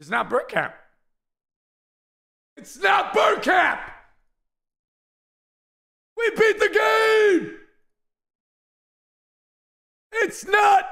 It's not boot camp. It's not boot camp. We beat the game. It's not